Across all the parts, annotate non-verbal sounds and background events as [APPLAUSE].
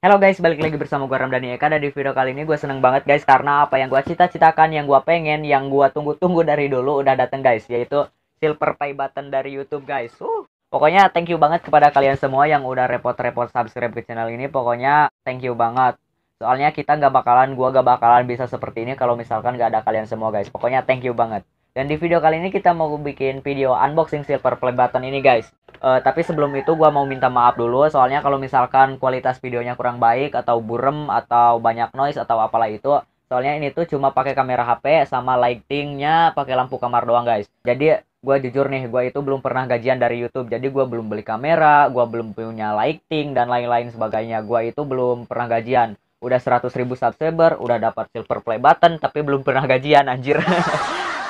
Halo guys, balik lagi bersama gue Ramdhani Eka dan di video kali ini gue seneng banget guys karena apa yang gue cita-citakan, yang gue pengen, yang gue tunggu-tunggu dari dulu udah dateng guys yaitu silver play button dari YouTube guys. Uh. Pokoknya thank you banget kepada kalian semua yang udah repot-repot subscribe ke channel ini. Pokoknya thank you banget. Soalnya kita gak bakalan, gue gak bakalan bisa seperti ini kalau misalkan gak ada kalian semua guys. Pokoknya thank you banget. Dan di video kali ini kita mau bikin video unboxing silver play button ini guys. Uh, tapi sebelum itu gue mau minta maaf dulu soalnya kalau misalkan kualitas videonya kurang baik atau burem atau banyak noise atau apalah itu. Soalnya ini tuh cuma pakai kamera HP sama lightingnya pakai lampu kamar doang guys. Jadi gue jujur nih gue itu belum pernah gajian dari YouTube. Jadi gue belum beli kamera, gue belum punya lighting dan lain-lain sebagainya. Gue itu belum pernah gajian udah 100.000 subscriber, udah dapat silver play button, tapi belum pernah gajian anjir. [LAUGHS]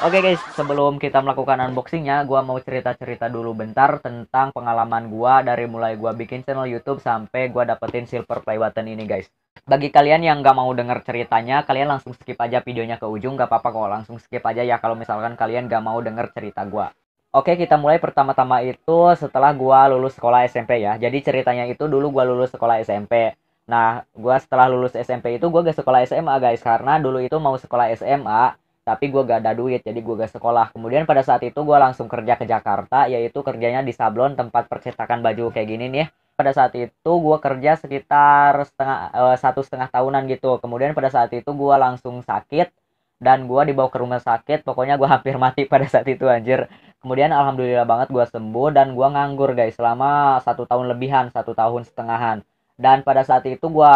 Oke okay guys, sebelum kita melakukan unboxingnya, gue mau cerita-cerita dulu bentar tentang pengalaman gue dari mulai gue bikin channel YouTube sampai gue dapetin silver play button ini guys. Bagi kalian yang gak mau denger ceritanya, kalian langsung skip aja videonya ke ujung, gak apa-apa kok langsung skip aja ya kalau misalkan kalian gak mau denger cerita gue. Oke, kita mulai pertama-tama itu setelah gue lulus sekolah SMP ya. Jadi ceritanya itu dulu gue lulus sekolah SMP. Nah, gue setelah lulus SMP itu gue gak sekolah SMA guys karena dulu itu mau sekolah SMA tapi gue gak ada duit jadi gue gak sekolah kemudian pada saat itu gue langsung kerja ke Jakarta yaitu kerjanya di sablon tempat percetakan baju kayak gini nih ya. pada saat itu gue kerja sekitar setengah uh, satu setengah tahunan gitu kemudian pada saat itu gue langsung sakit dan gue dibawa ke rumah sakit pokoknya gue [LAUGHS] hampir mati pada saat itu anjir kemudian alhamdulillah banget gue sembuh dan gue nganggur guys selama satu tahun lebihan satu tahun setengahan dan pada saat itu gue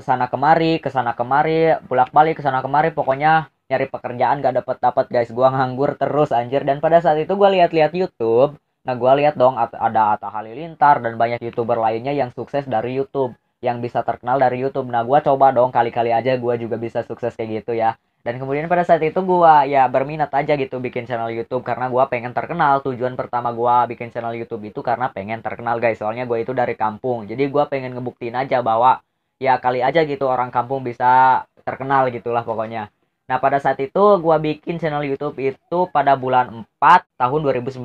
kesana kemari kesana kemari bolak balik kesana kemari pokoknya nyari pekerjaan gak dapet dapet guys gua nganggur terus anjir dan pada saat itu gua lihat-lihat YouTube nah gua lihat dong ada Atta Halilintar dan banyak youtuber lainnya yang sukses dari YouTube yang bisa terkenal dari YouTube nah gua coba dong kali-kali aja gua juga bisa sukses kayak gitu ya dan kemudian pada saat itu gua ya berminat aja gitu bikin channel YouTube karena gua pengen terkenal. Tujuan pertama gua bikin channel YouTube itu karena pengen terkenal guys. Soalnya gue itu dari kampung. Jadi gua pengen ngebuktiin aja bahwa ya kali aja gitu orang kampung bisa terkenal gitulah pokoknya. Nah, pada saat itu gue bikin channel YouTube itu pada bulan 4 tahun 2019.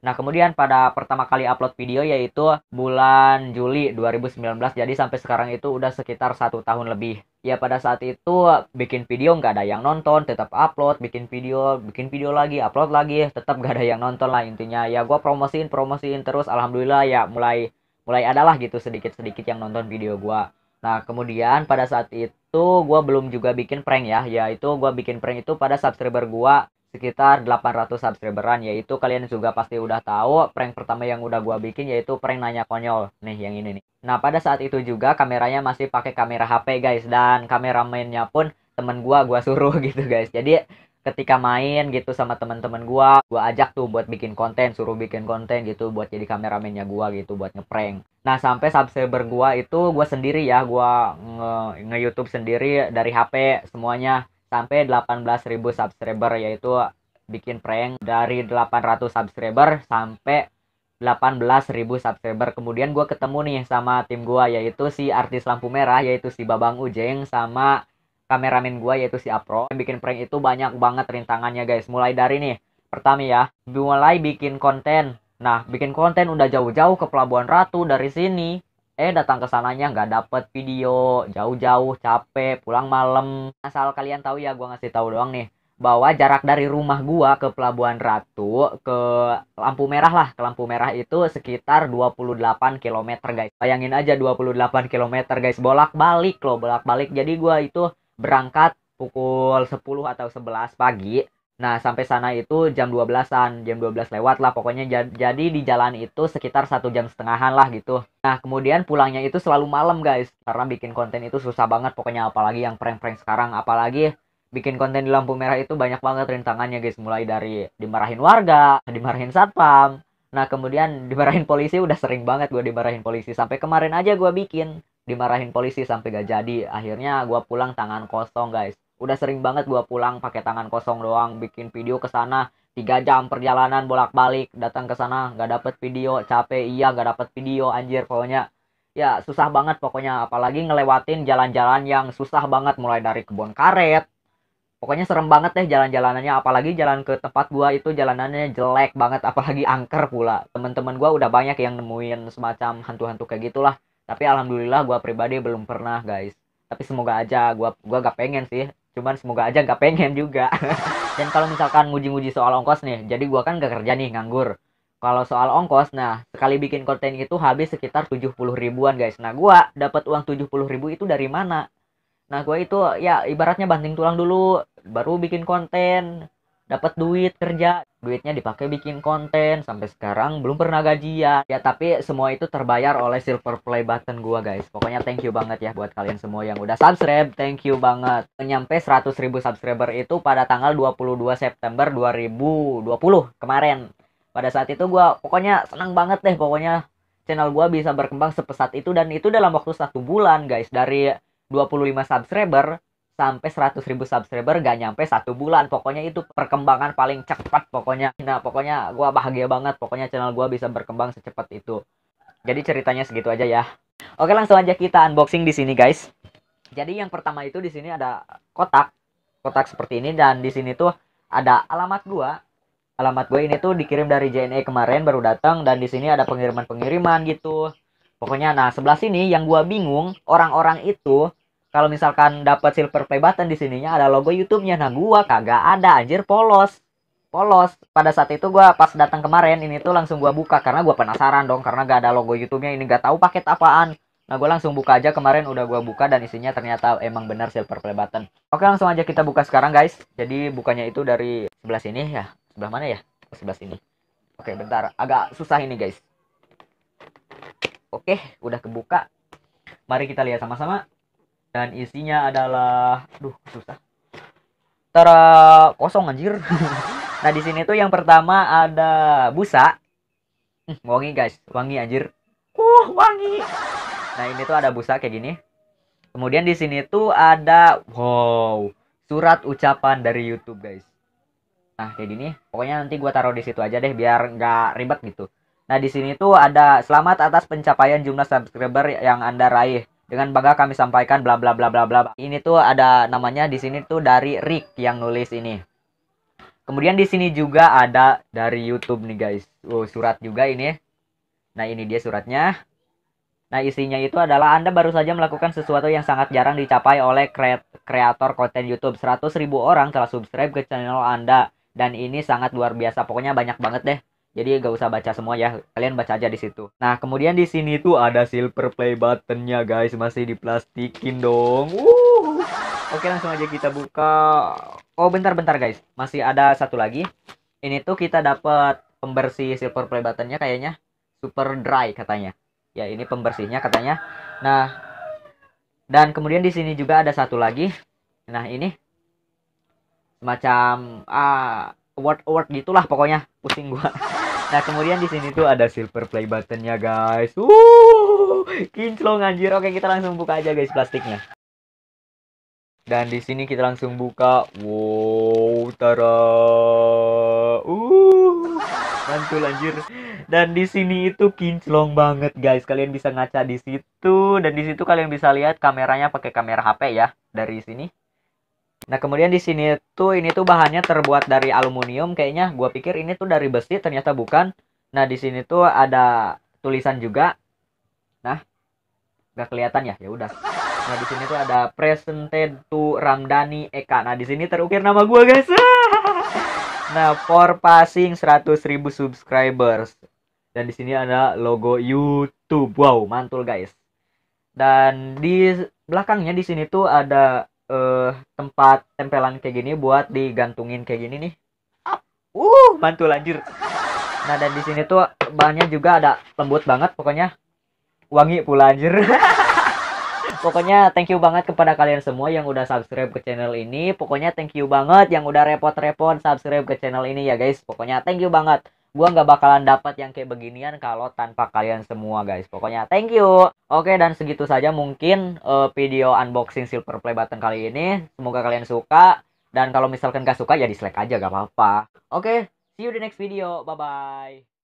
Nah, kemudian pada pertama kali upload video yaitu bulan Juli 2019. Jadi sampai sekarang itu udah sekitar satu tahun lebih. Ya, pada saat itu bikin video nggak ada yang nonton, tetap upload, bikin video, bikin video lagi, upload lagi, tetap nggak ada yang nonton lah intinya. Ya, gue promosiin, promosiin terus. Alhamdulillah ya mulai mulai adalah gitu sedikit-sedikit yang nonton video gue. Nah, kemudian pada saat itu gue belum juga bikin prank ya, yaitu gue bikin prank itu pada subscriber gue sekitar 800 subscriberan yaitu kalian juga pasti udah tahu prank pertama yang udah gue bikin yaitu prank nanya konyol nih yang ini nih. Nah, pada saat itu juga kameranya masih pakai kamera HP guys dan kameramennya pun temen gue gue suruh [LAUGHS] gitu guys. Jadi ketika main gitu sama teman-teman gua gua ajak tuh buat bikin konten suruh bikin konten gitu buat jadi kameramennya gua gitu buat ngeprank nah sampai subscriber gua itu gua sendiri ya gua nge, nge YouTube sendiri dari HP semuanya sampai 18.000 subscriber yaitu bikin prank dari 800 subscriber sampai 18.000 subscriber. Kemudian gua ketemu nih sama tim gua yaitu si artis lampu merah yaitu si Babang Ujeng sama kameramen gue yaitu si Apro yang bikin prank itu banyak banget rintangannya guys mulai dari nih pertama ya mulai bikin konten nah bikin konten udah jauh-jauh ke Pelabuhan Ratu dari sini eh datang ke sananya nggak dapet video jauh-jauh capek pulang malam asal kalian tahu ya gue ngasih tahu doang nih bahwa jarak dari rumah gua ke Pelabuhan Ratu ke lampu merah lah ke lampu merah itu sekitar 28 km guys bayangin aja 28 km guys bolak-balik loh bolak-balik jadi gua itu berangkat pukul 10 atau 11 pagi. Nah, sampai sana itu jam 12-an, jam 12 lewat lah pokoknya. Jadi di jalan itu sekitar satu jam setengahan lah gitu. Nah, kemudian pulangnya itu selalu malam guys. Karena bikin konten itu susah banget pokoknya apalagi yang prank-prank sekarang. Apalagi bikin konten di lampu merah itu banyak banget rintangannya guys. Mulai dari dimarahin warga, dimarahin satpam. Nah, kemudian dimarahin polisi udah sering banget gue dimarahin polisi. Sampai kemarin aja gue bikin dimarahin polisi sampai gak jadi akhirnya gue pulang tangan kosong guys udah sering banget gue pulang pakai tangan kosong doang bikin video ke sana tiga jam perjalanan bolak balik datang ke sana nggak dapet video capek iya nggak dapet video anjir pokoknya ya susah banget pokoknya apalagi ngelewatin jalan-jalan yang susah banget mulai dari kebun karet pokoknya serem banget deh jalan-jalanannya apalagi jalan ke tempat gua itu jalanannya jelek banget apalagi angker pula teman-teman gua udah banyak yang nemuin semacam hantu-hantu kayak gitulah tapi alhamdulillah gue pribadi belum pernah guys tapi semoga aja gue gua gak pengen sih cuman semoga aja gak pengen juga [LAUGHS] dan kalau misalkan nguji-nguji soal ongkos nih jadi gue kan gak kerja nih nganggur kalau soal ongkos nah sekali bikin konten itu habis sekitar 70 ribuan guys nah gue dapat uang 70 ribu itu dari mana nah gue itu ya ibaratnya banting tulang dulu baru bikin konten dapat duit kerja duitnya dipakai bikin konten sampai sekarang belum pernah gajian ya tapi semua itu terbayar oleh silver play button gua guys pokoknya thank you banget ya buat kalian semua yang udah subscribe thank you banget Menyampe 100 ribu subscriber itu pada tanggal 22 September 2020 kemarin pada saat itu gua pokoknya senang banget deh pokoknya channel gua bisa berkembang sepesat itu dan itu dalam waktu satu bulan guys dari 25 subscriber sampai 100 ribu subscriber gak nyampe satu bulan pokoknya itu perkembangan paling cepat pokoknya nah pokoknya gue bahagia banget pokoknya channel gue bisa berkembang secepat itu jadi ceritanya segitu aja ya oke langsung aja kita unboxing di sini guys jadi yang pertama itu di sini ada kotak kotak seperti ini dan di sini tuh ada alamat gue alamat gue ini tuh dikirim dari JNE kemarin baru datang dan di sini ada pengiriman pengiriman gitu pokoknya nah sebelah sini yang gue bingung orang-orang itu kalau misalkan dapat silver play button di sininya ada logo YouTube-nya. Nah, gua kagak ada anjir polos. Polos. Pada saat itu gua pas datang kemarin ini tuh langsung gua buka karena gua penasaran dong karena gak ada logo YouTube-nya ini gak tahu paket apaan. Nah, gua langsung buka aja kemarin udah gua buka dan isinya ternyata emang benar silver play button. Oke, langsung aja kita buka sekarang, guys. Jadi, bukanya itu dari sebelah sini ya. Sebelah mana ya? Oh, sebelah sini. Oke, bentar. Agak susah ini, guys. Oke, udah kebuka. Mari kita lihat sama-sama dan isinya adalah duh susah tara kosong anjir [LAUGHS] nah di sini tuh yang pertama ada busa wangi guys wangi anjir uh wangi nah ini tuh ada busa kayak gini kemudian di sini tuh ada wow surat ucapan dari YouTube guys nah kayak gini pokoknya nanti gue taruh di situ aja deh biar nggak ribet gitu nah di sini tuh ada selamat atas pencapaian jumlah subscriber yang anda raih dengan bangga kami sampaikan bla bla bla bla bla. Ini tuh ada namanya di sini tuh dari Rick yang nulis ini. Kemudian di sini juga ada dari YouTube nih guys. Wow, surat juga ini. Nah, ini dia suratnya. Nah, isinya itu adalah Anda baru saja melakukan sesuatu yang sangat jarang dicapai oleh kreator konten YouTube. 100.000 orang telah subscribe ke channel Anda dan ini sangat luar biasa. Pokoknya banyak banget deh. Jadi nggak usah baca semua ya, kalian baca aja di situ. Nah, kemudian di sini tuh ada silver play buttonnya guys, masih diplastikin dong. Uh. Oke, langsung aja kita buka. Oh, bentar-bentar guys, masih ada satu lagi. Ini tuh kita dapat pembersih silver play buttonnya kayaknya super dry katanya. Ya, ini pembersihnya katanya. Nah, dan kemudian di sini juga ada satu lagi. Nah, ini semacam ah award award gitulah pokoknya pusing gua [LAUGHS] Nah kemudian di sini tuh ada silver play buttonnya guys. Uh, kinclong anjir. Oke kita langsung buka aja guys plastiknya. Dan di sini kita langsung buka. Wow, tara. Uh, mantul anjir. Dan di sini itu kinclong banget guys. Kalian bisa ngaca di situ dan di situ kalian bisa lihat kameranya pakai kamera HP ya dari sini. Nah kemudian di sini tuh ini tuh bahannya terbuat dari aluminium kayaknya Gua pikir ini tuh dari besi ternyata bukan. Nah di sini tuh ada tulisan juga. Nah nggak kelihatan ya ya udah. Nah di sini tuh ada presented to Ramdani Eka. Nah di sini terukir nama gua, guys. [LAUGHS] nah for passing ribu subscribers. Dan di sini ada logo YouTube. Wow mantul guys. Dan di belakangnya di sini tuh ada uh, tempat tempelan kayak gini buat digantungin kayak gini nih. Uh, mantul anjir. Nah, dan di sini tuh bahannya juga ada lembut banget pokoknya. Wangi pula anjir. [LAUGHS] pokoknya thank you banget kepada kalian semua yang udah subscribe ke channel ini. Pokoknya thank you banget yang udah repot-repot subscribe ke channel ini ya guys. Pokoknya thank you banget gua nggak bakalan dapat yang kayak beginian kalau tanpa kalian semua guys pokoknya thank you oke dan segitu saja mungkin uh, video unboxing silver play button kali ini semoga kalian suka dan kalau misalkan gak suka ya dislike aja gak apa-apa oke see you di next video bye bye